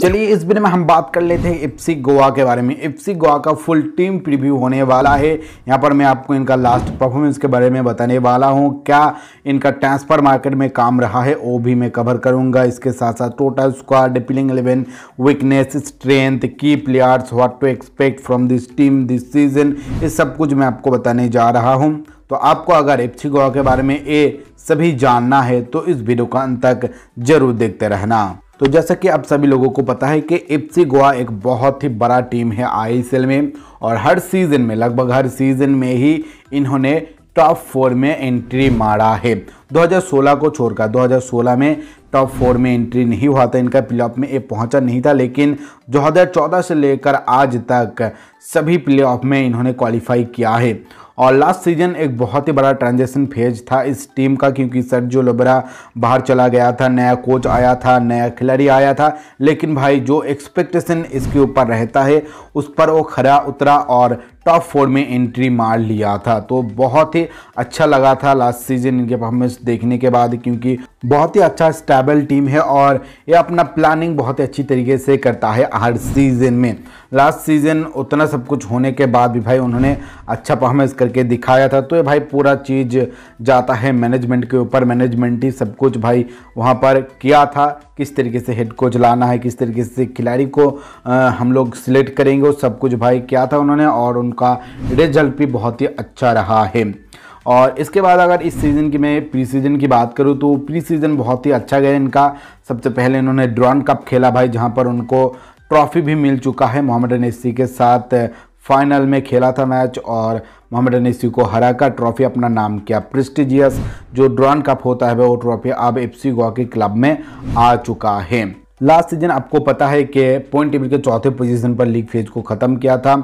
चलिए इस बिन में हम बात कर लेते हैं इप्सी गोवा के बारे में इप्सी गोवा का फुल टीम प्रीव्यू होने वाला है यहाँ पर मैं आपको इनका लास्ट परफॉर्मेंस के बारे में बताने वाला हूँ क्या इनका ट्रांसफर मार्केट में काम रहा है वो भी मैं कवर करूँगा इसके साथ साथ टोटल स्क्वाड डिपिलिंग इलेवन वीकनेस स्ट्रेंथ की players what to expect from this team this season ये सब कुछ मैं आपको बताने जा रहा हूँ तो आपको अगर इप्सी गोवा के बारे में ये सभी जानना है तो इस वीडियो का अंत तक जरूर देखते रहना तो जैसा कि आप सभी लोगों को पता है कि एफसी गोवा एक बहुत ही बड़ा टीम है आईएसएल में और हर सीज़न में लगभग हर सीज़न में ही इन्होंने टॉप फोर में एंट्री मारा है 2016 को छोड़कर 2016 में टॉप फोर में एंट्री नहीं हुआ था इनका प्ले में ये पहुंचा नहीं था लेकिन 2014 से लेकर आज तक सभी प्ले में इन्होंने क्वालिफाई किया है और लास्ट सीजन एक बहुत ही बड़ा ट्रांजेक्शन फेज था इस टीम का क्योंकि सरजो लोबरा बाहर चला गया था नया कोच आया था नया खिलाड़ी आया था लेकिन भाई जो एक्सपेक्टेशन इसके ऊपर रहता है उस पर वो खरा उतरा और टॉप फोर में एंट्री मार लिया था तो बहुत ही अच्छा लगा था लास्ट सीजन इनके परफॉर्मेंस देखने के बाद क्योंकि बहुत ही अच्छा स्टेबल टीम है और ये अपना प्लानिंग बहुत ही अच्छी तरीके से करता है हर सीज़न में लास्ट सीज़न उतना सब कुछ होने के बाद भी भाई उन्होंने अच्छा परफॉर्मेंस करके दिखाया था तो ये भाई पूरा चीज़ जाता है मैनेजमेंट के ऊपर मैनेजमेंट ही सब कुछ भाई वहाँ पर किया था किस तरीके से हेड कोच लाना है किस तरीके से खिलाड़ी को आ, हम लोग सिलेक्ट करेंगे वो सब कुछ भाई किया था उन्होंने और उन उनका रिजल्ट भी बहुत ही अच्छा रहा है और इसके बाद अगर इस सीज़न की मैं प्री सीज़न की बात करूं तो प्री सीज़न बहुत ही अच्छा गया इनका सबसे पहले इन्होंने ड्रॉन कप खेला भाई जहां पर उनको ट्रॉफी भी मिल चुका है मोहम्मद अनसी के साथ फाइनल में खेला था मैच और मोहम्मद अनसी को हराकर ट्रॉफी अपना नाम किया प्रेस्टिजियस जो ड्रॉन कप होता है वो ट्रॉफी अब एफ सी गोवा के क्लब में आ चुका है लास्ट सीजन आपको पता है कि पॉइंट टेबल के चौथे पोजीशन पर लीग फेज को ख़त्म किया था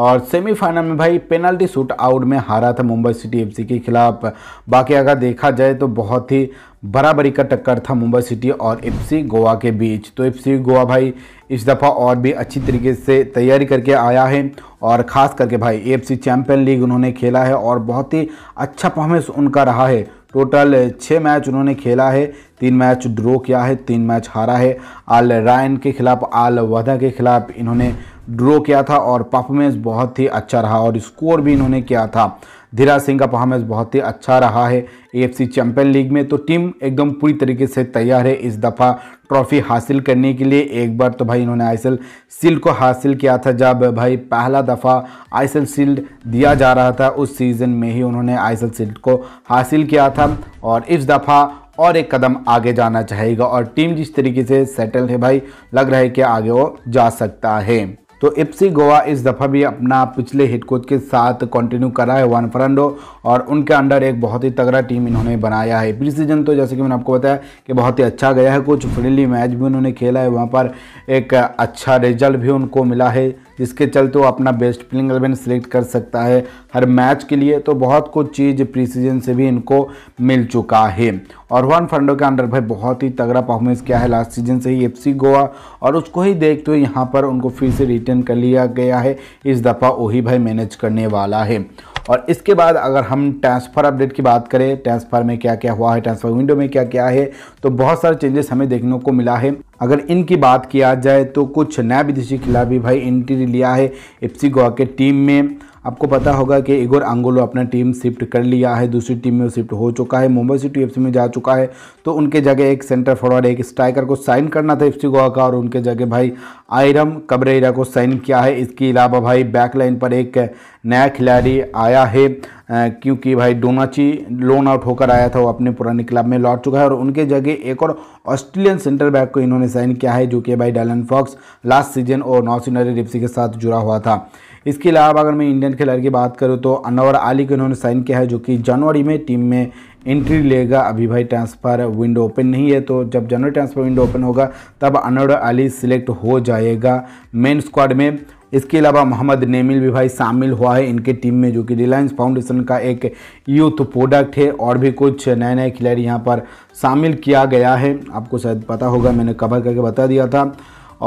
और सेमीफाइनल में भाई पेनल्टी शूट आउट में हारा था मुंबई सिटी एफसी के खिलाफ बाकी अगर देखा जाए तो बहुत ही बराबरी का टक्कर था मुंबई सिटी और एफसी गोवा के बीच तो एफसी गोवा भाई इस दफ़ा और भी अच्छी तरीके से तैयारी करके आया है और ख़ास करके भाई एफसी चैम्पियन लीग उन्होंने खेला है और बहुत ही अच्छा परफॉर्मेंस उनका रहा है टोटल छः मैच उन्होंने खेला है तीन मैच ड्रॉ किया है तीन मैच हारा है आल रायन के खिलाफ आल वधा के खिलाफ इन्होंने ड्रॉ किया था और परफॉर्मेंस बहुत ही अच्छा रहा और स्कोर भी इन्होंने किया था धीराज सिंह का परफॉर्मेंस बहुत ही अच्छा रहा है एएफसी चैंपियन लीग में तो टीम एकदम पूरी तरीके से तैयार है इस दफ़ा ट्रॉफी हासिल करने के लिए एक बार तो भाई इन्होंने आई सील्ड को हासिल किया था जब भाई पहला दफ़ा आई सील्ड दिया जा रहा था उस सीज़न में ही उन्होंने आईसीएल सील्ड को हासिल किया था और इस दफ़ा और एक कदम आगे जाना चाहेगा और टीम जिस तरीके से सेटल है भाई लग रहा है कि आगे वो जा सकता है तो इप्सी गोवा इस दफ़ा भी अपना पिछले हेड कोच के साथ कंटिन्यू करा है वन फरांडो और उनके अंडर एक बहुत ही तगड़ा टीम इन्होंने बनाया है प्री सीजन तो जैसे कि मैंने आपको बताया कि बहुत ही अच्छा गया है कुछ फ्रेंडली मैच भी उन्होंने खेला है वहाँ पर एक अच्छा रिजल्ट भी उनको मिला है जिसके चलते वो अपना बेस्ट प्लेइंग एलेवन सिलेक्ट कर सकता है हर मैच के लिए तो बहुत कुछ चीज़ प्री सीजन से भी इनको मिल चुका है और वन फंडो के अंडर भाई बहुत ही तगड़ा परफॉर्मेंस किया है लास्ट सीजन से ही एफसी गोवा और उसको ही देखते हुए यहाँ पर उनको फिर से रिटर्न कर लिया गया है इस दफ़ा वही भाई मैनेज करने वाला है और इसके बाद अगर हम ट्रांसफ़र अपडेट की बात करें ट्रांसफ़र में क्या क्या हुआ है ट्रांसफ़र विंडो में क्या क्या है तो बहुत सारे चेंजेस हमें देखने को मिला है अगर इनकी बात किया जाए तो कुछ नया विदेशी खिलाड़ी भाई एंट्री लिया है एफ गोवा के टीम में आपको पता होगा कि इगोर आंगोलो अपना टीम शिफ्ट कर लिया है दूसरी टीम में शिफ्ट हो चुका है मुंबई सिटी एफ में जा चुका है तो उनके जगह एक सेंटर फॉरवर्ड एक स्ट्राइकर को साइन करना था एफ गोवा का और उनके जगह भाई आयरम कबरेरा को साइन किया है इसके अलावा भाई बैकलाइन पर एक नया खिलाड़ी आया है क्योंकि भाई डोनाची लोन आउट होकर आया था वो अपने पुराने क्लब में लौट चुका है और उनके जगह एक और ऑस्ट्रेलियन सेंटर बैक को इन्होंने साइन किया है जो कि भाई डैलन फॉक्स लास्ट सीजन और नौसिनरी रिप्सी के साथ जुड़ा हुआ था इसके अलावा अगर मैं इंडियन खिलाड़ी की बात करूँ तो अनवर आली को इन्होंने साइन किया है जो कि जनवरी में टीम में एंट्री लेगा अभी भाई ट्रांसफ़र विंडो ओपन नहीं है तो जब जनवरी ट्रांसफ़र विंडो ओपन होगा तब अनवर अली सिलेक्ट हो जाएगा मेन स्क्वाड में इसके अलावा मोहम्मद नेमिल भी भाई शामिल हुआ है इनके टीम में जो कि रिलायंस फाउंडेशन का एक यूथ प्रोडक्ट है और भी कुछ नए नए खिलाड़ी यहाँ पर शामिल किया गया है आपको शायद पता होगा मैंने कवर करके बता दिया था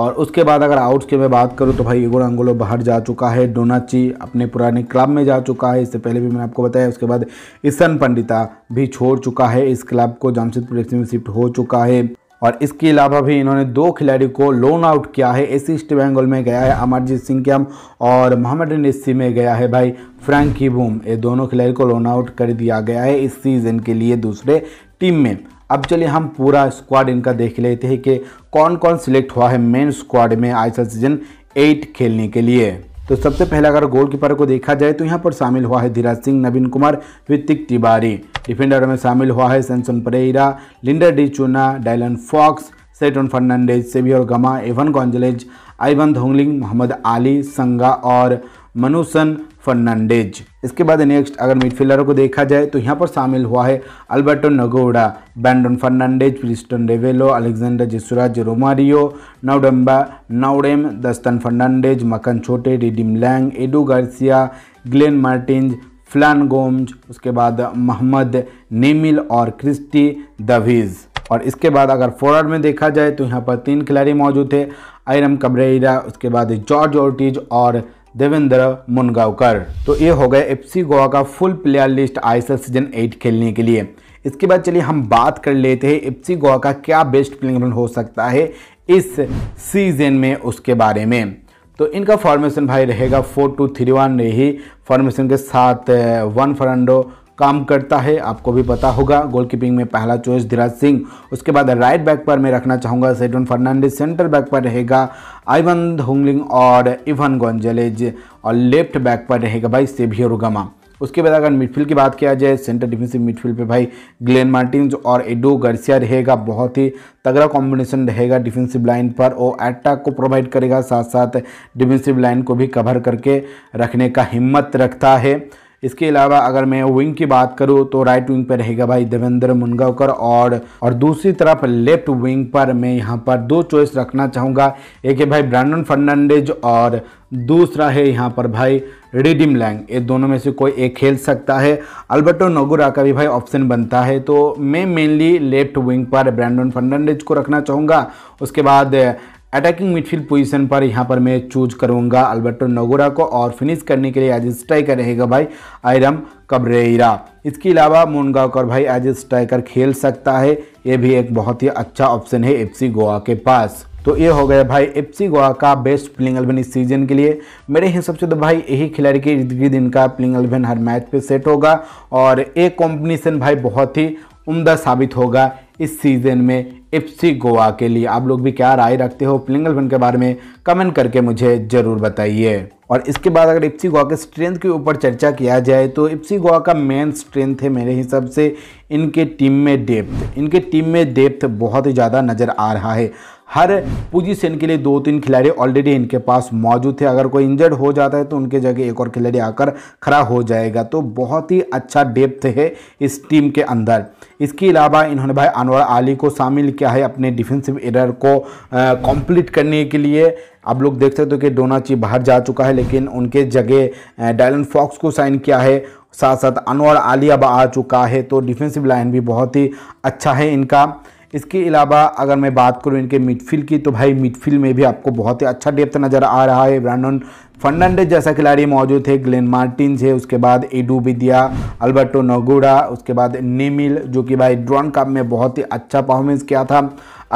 और उसके बाद अगर आउट्स की मैं बात करूँ तो भाई ईगोर अंगोलो बाहर जा चुका है डोनाची अपने पुराने क्लब में जा चुका है इससे पहले भी मैंने आपको बताया उसके बाद ईसन पंडिता भी छोड़ चुका है इस क्लब को जामशेदपुर एफ में शिफ्ट हो चुका है और इसके अलावा भी इन्होंने दो खिलाड़ी को लोन आउट किया है एसी ईस्ट बंगाल में गया है अमरजीत सिंह कैम और मोहम्मद निस्सी में गया है भाई फ्रैंकी बूम ये दोनों खिलाड़ी को लोन आउट कर दिया गया है इस सीज़न के लिए दूसरे टीम में अब चलिए हम पूरा स्क्वाड इनका देख लेते हैं कि कौन कौन सिलेक्ट हुआ है मेन स्क्वाड में आई सीजन एट खेलने के लिए तो सबसे पहले अगर गोलकीपर को देखा जाए तो यहाँ पर शामिल हुआ है धीराज सिंह नवीन कुमार ऋतिक तिवारी डिफेंडर में शामिल हुआ है Samson Pereira Leander D Cunha Dylan Fox Seriton Fernandes Saviour Gama Ivan Gonzalez Aiban Dohling Mohammad Ali संगा और मनुसन फर्नांडेज इसके बाद नेक्स्ट अगर मिडफील्डर को देखा जाए तो यहाँ पर शामिल हुआ है अल्बर्टो नगोडा बैंडन फर्नांडेज प्रिस्टन रेवेलो अलेक्जेंडर जिसुराज रोमारियो नवडम्बा नाउडेम दस्तन फर्नांडेज मकन छोटे रिडिम लैंग एडू गार्सिया ग्लेन मार्टिन फ्लान गोम्ज उसके बाद मोहम्मद नेमिल और क्रिस्टी दवीज़ और इसके बाद अगर फॉरवर्ड में देखा जाए तो यहाँ पर तीन खिलाड़ी मौजूद थे आयरम कब्रेरा उसके बाद जॉर्ज ओर्टिज और देवेंद्र मुनगावकर तो ये हो गए एफसी गोवा का full player list ISL season eight खेलने के लिए इसके बाद चलिए हम बात कर लेते हैं एफसी गोवा का क्या बेस्ट प्लेइंग हो सकता है इस सीजन में उसके बारे में तो इनका फॉर्मेशन भाई रहेगा फोर टू थ्री वन रही फॉर्मेशन के साथ वन फर्नांडो काम करता है आपको भी पता होगा गोलकीपिंग में पहला चॉइस धीराज सिंह उसके बाद राइट बैक पर मैं रखना चाहूँगा सेडन फर्नांडिस सेंटर बैक पर रहेगा आइवन होंगलिंग और इवन गोंजलेज और लेफ्ट बैक पर रहेगा भाई सेभियर उगमा उसके बाद अगर मिडफील्ड की बात किया जाए सेंटर डिफेंसिव मिडफील्ड पे भाई ग्लेन मार्टिन और एडो गार्सिया रहेगा बहुत ही तगड़ा कॉम्बिनेशन रहेगा डिफेंसिव लाइन पर और अटैक को प्रोवाइड करेगा साथ साथ डिफेंसिव लाइन को भी कवर करके रखने का हिम्मत रखता है इसके अलावा अगर मैं विंग की बात करूं तो राइट विंग पर रहेगा भाई देवेंद्र मुनगावकर और और दूसरी तरफ लेफ्ट विंग पर मैं यहाँ पर दो चॉइस रखना चाहूँगा एक है भाई ब्रांडन फर्नांडेज और दूसरा है यहाँ पर भाई रिडिम लैंग ये दोनों में से कोई एक खेल सकता है अल्बर्टो नोगुरा का भी भाई ऑप्शन बनता है तो मैं मेनली लेफ्ट विंग पर ब्रांडन फर्नांडेज को रखना चाहूँगा उसके बाद अटैकिंग मिडफील्ड पोजीशन पर यहाँ पर मैं चूज करूँगा अल्बर्टो नगोरा को और फिनिश करने के लिए आज स्ट्राइकर रहेगा भाई आयरम कब्रेरा इसके अलावा मोनगाकर भाई आज स्ट्राइकर खेल सकता है ये भी एक बहुत ही अच्छा ऑप्शन है एफ गोवा के पास तो ये हो गया भाई एफसी गोवा का बेस्ट प्लिंग एलेवन इस सीजन के लिए मेरे हिसाब से तो भाई यही खिलाड़ी के इर्द गिर्द इनका प्लिंग एलेवन हर मैच पे सेट होगा और ये कॉम्बिनेशन भाई बहुत ही उम्दा साबित होगा इस सीज़न में एफसी गोवा के लिए आप लोग भी क्या राय रखते हो प्लिंगल फन के बारे में कमेंट करके मुझे ज़रूर बताइए और इसके बाद अगर इप्सी गोवा के स्ट्रेंथ के ऊपर चर्चा किया जाए तो इप्सी गोवा का मेन स्ट्रेंथ है मेरे हिसाब से इनके टीम में डेप्थ इनके टीम में डेप्थ बहुत ही ज़्यादा नज़र आ रहा है हर पोजीशन के लिए दो तीन खिलाड़ी ऑलरेडी इनके पास मौजूद थे अगर कोई इंजर्ड हो जाता है तो उनके जगह एक और खिलाड़ी आकर खड़ा हो जाएगा तो बहुत ही अच्छा डेप्थ है इस टीम के अंदर इसके अलावा इन्होंने भाई अनवर आली को शामिल किया है अपने डिफेंसिव एरर को कंप्लीट करने के लिए आप लोग देख सकते हो कि डोनाची बाहर जा चुका है लेकिन उनके जगह डायलन फॉक्स को साइन किया है साथ साथ अनवर आली अब आ चुका है तो डिफेंसिव लाइन भी बहुत ही अच्छा है इनका इसके अलावा अगर मैं बात करूँ इनके मिडफील्ड की तो भाई मिडफील्ड में भी आपको बहुत ही अच्छा डेप्थ नज़र आ रहा है ब्रांडन फर्नांडेज जैसा खिलाड़ी मौजूद थे ग्लेन मार्टिन है उसके बाद एडू विद्या अल्बर्टो नगोड़ा उसके बाद नेमिल जो कि भाई ड्रॉन कप में बहुत ही अच्छा परफॉर्मेंस किया था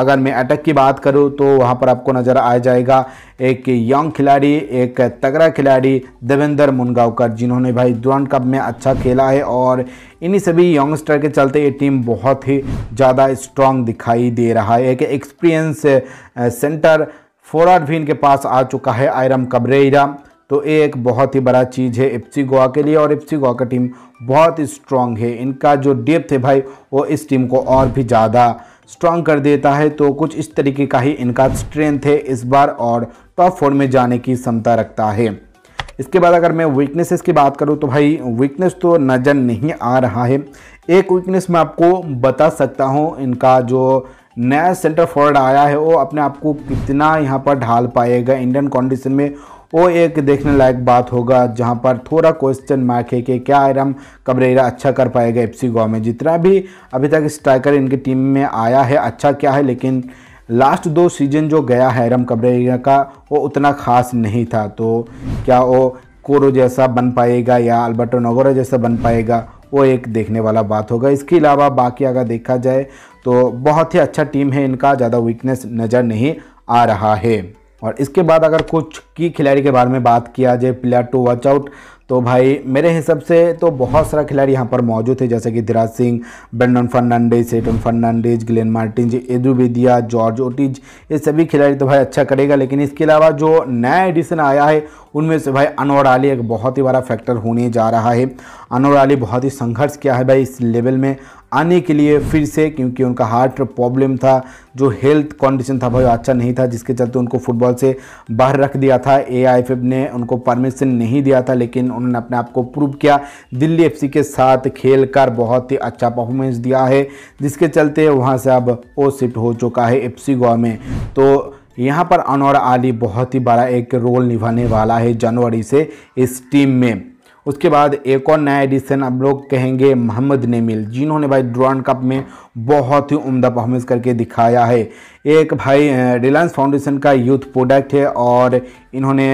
अगर मैं अटक की बात करूं तो वहां पर आपको नज़र आ जाएगा एक यंग खिलाड़ी एक तगड़ा खिलाड़ी देवेंद्र मुनगांवकर जिन्होंने भाई ड्रॉन कप में अच्छा खेला है और इन्हीं सभी यंगस्टर के चलते ये टीम बहुत ही ज़्यादा स्ट्रांग दिखाई दे रहा है एक एक्सपीरियंस सेंटर फोराट भी इनके पास आ चुका है आयरम कब्रेरा तो ये एक बहुत ही बड़ा चीज़ है एफसी गोवा के लिए और एफसी गोवा का टीम बहुत ही स्ट्रांग है इनका जो डेप्थ है भाई वो इस टीम को और भी ज़्यादा स्ट्रांग कर देता है तो कुछ इस तरीके का ही इनका स्ट्रेंथ है इस बार और टॉप फोर में जाने की क्षमता रखता है इसके बाद अगर मैं वीकनेसेस की बात करूं तो भाई वीकनेस तो नज़र नहीं आ रहा है एक वीकनेस मैं आपको बता सकता हूं इनका जो नया सेंटर फॉरवर्ड आया है वो अपने आप को कितना यहाँ पर ढाल पाएगा इंडियन कंडीशन में वो एक देखने लायक बात होगा जहाँ पर थोड़ा क्वेश्चन मार्क है कि क्या आयरम कबरेरा अच्छा कर पाएगा एफ सी में जितना भी अभी तक स्ट्राइकर इनकी टीम में आया है अच्छा क्या है लेकिन लास्ट दो सीजन जो गया है आयरम कबरेरा का वो उतना खास नहीं था तो क्या वो कोरो जैसा बन पाएगा या अल्बर्टो नगोरा जैसा बन पाएगा वो एक देखने वाला बात होगा इसके अलावा बाकी अगर देखा जाए तो बहुत ही अच्छा टीम है इनका ज़्यादा वीकनेस नज़र नहीं आ रहा है और इसके बाद अगर कुछ की खिलाड़ी के बारे में बात किया जाए प्लेयर टू वॉच आउट तो भाई मेरे हिसाब से तो बहुत सारा खिलाड़ी यहाँ पर मौजूद थे जैसे कि Dheeraj Singh Brandon Fernandes Seriton Fernandes Glan Martins Edu Bedia Jorge Ortiz ये सभी खिलाड़ी तो भाई अच्छा करेगा लेकिन इसके अलावा जो नया एडिशन आया है उनमें से भाई अनवर आली एक बहुत ही बड़ा फैक्टर होने जा रहा है अनवर आली बहुत ही संघर्ष किया है भाई इस लेवल में आने के लिए फिर से क्योंकि उनका हार्ट प्रॉब्लम था जो हेल्थ कंडीशन था भाई अच्छा नहीं था जिसके चलते उनको फुटबॉल से बाहर रख दिया था ए ने उनको परमिशन नहीं दिया था लेकिन उन्होंने अपने आप को प्रूव किया दिल्ली एफ के साथ खेल कर बहुत ही अच्छा परफॉर्मेंस दिया है जिसके चलते वहाँ से अब ओ शिफ्ट हो चुका है एफ गोवा में तो यहाँ पर अनवर आली बहुत ही बड़ा एक रोल निभाने वाला है जनवरी से इस टीम में उसके बाद एक और नया एडिशन आप लोग कहेंगे मोहम्मद नेमिल जिन्होंने भाई ड्रॉन कप में बहुत ही उम्दा परफॉर्मेंस करके दिखाया है एक भाई रिलायंस फाउंडेशन का यूथ प्रोडक्ट है और इन्होंने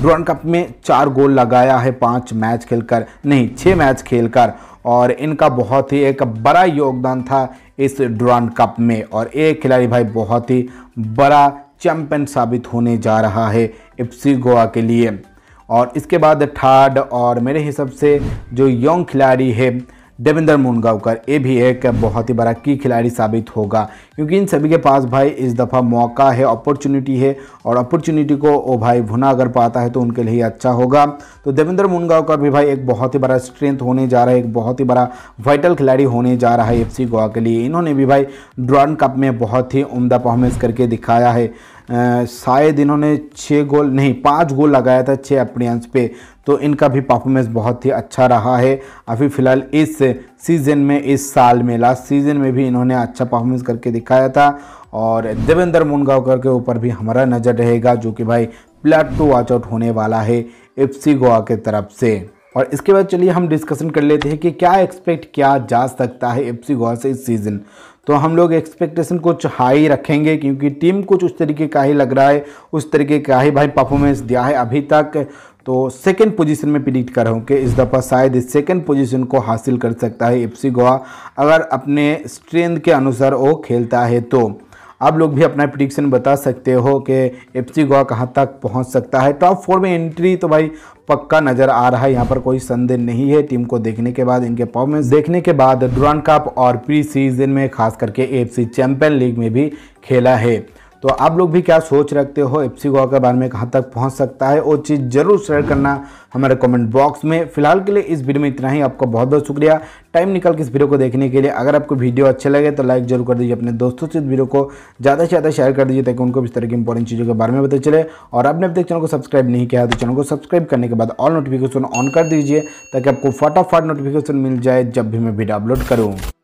ड्रॉन कप में चार गोल लगाया है पाँच मैच खेलकर नहीं छः मैच खेलकर और इनका बहुत ही एक बड़ा योगदान था इस ड्रॉन कप में और एक खिलाड़ी भाई बहुत ही बड़ा चैंपियन साबित होने जा रहा है एफ गोवा के लिए और इसके बाद थर्ड और मेरे हिसाब से जो यंग खिलाड़ी है देवेंद्र मुनगावकर ये भी एक बहुत ही बड़ा की खिलाड़ी साबित होगा क्योंकि इन सभी के पास भाई इस दफ़ा मौका है अपॉर्चुनिटी है और अपॉर्चुनिटी को ओ भाई भुना अगर पाता है तो उनके लिए अच्छा होगा तो देवेंद्र का भी भाई एक बहुत ही बड़ा स्ट्रेंथ होने जा रहा है एक बहुत ही बड़ा वाइटल खिलाड़ी होने जा रहा है एफ गोवा के लिए इन्होंने भी भाई ड्रॉन कप में बहुत ही उमदा परफॉर्मेंस करके दिखाया है शायद इन्होंने छः गोल नहीं पाँच गोल लगाया था छः अपने अंश पे तो इनका भी परफॉर्मेंस बहुत ही अच्छा रहा है अभी फ़िलहाल इस सीजन में इस साल में लास्ट सीजन में भी इन्होंने अच्छा परफॉर्मेंस करके दिखाया था और देवेंद्र मुनगावकर के ऊपर भी हमारा नज़र रहेगा जो कि भाई प्लेट टू वॉच आउट होने वाला है एफसी गोवा के तरफ से और इसके बाद चलिए हम डिस्कशन कर लेते हैं कि क्या एक्सपेक्ट किया जा सकता है एफ गोवा से इस सीज़न तो हम लोग एक्सपेक्टेशन कुछ हाई रखेंगे क्योंकि टीम कुछ उस तरीके का ही लग रहा है उस तरीके का ही भाई परफॉर्मेंस दिया है अभी तक तो सेकेंड पोजीशन में प्रिडिक्ट कर रहा हूँ कि इस दफ़ा शायद इस सेकेंड पोजीशन को हासिल कर सकता है एफसी गोवा अगर अपने स्ट्रेंथ के अनुसार वो खेलता है तो आप लोग भी अपना प्रिडिक्शन बता सकते हो कि एफ सी गोवा कहाँ तक पहुँच सकता है टॉप फोर में एंट्री तो भाई पक्का नज़र आ रहा है यहाँ पर कोई संदेह नहीं है टीम को देखने के बाद इनके परफॉर्मेंस देखने के बाद ड्रॉन कप और प्री सीजन में खास करके एफ सी लीग में भी खेला है तो आप लोग भी क्या सोच रखते हो एफसी गोवा के बारे में कहाँ तक पहुँच सकता है वो चीज़ जरूर शेयर करना हमारे कमेंट बॉक्स में फिलहाल के लिए इस वीडियो में इतना ही आपका बहुत बहुत शुक्रिया टाइम निकाल के इस वीडियो को देखने के लिए अगर आपको वीडियो अच्छे लगे तो लाइक जरूर कर दीजिए अपने दोस्तों से इस वीडियो को ज़्यादा से ज़्यादा शेयर कर दीजिए ताकि उनको इस तरह की इंपॉर्टेंट चीज़ों के बारे में पता चले और आपने अभी तक चैनल को सब्सक्राइब नहीं किया तो चैनल को सब्सक्राइब करने के बाद ऑल नोटिफिकेशन ऑन कर दीजिए ताकि आपको फटाफट नोटिफिकेशन मिल जाए जब भी मैं वीडियो अपलोड करूँ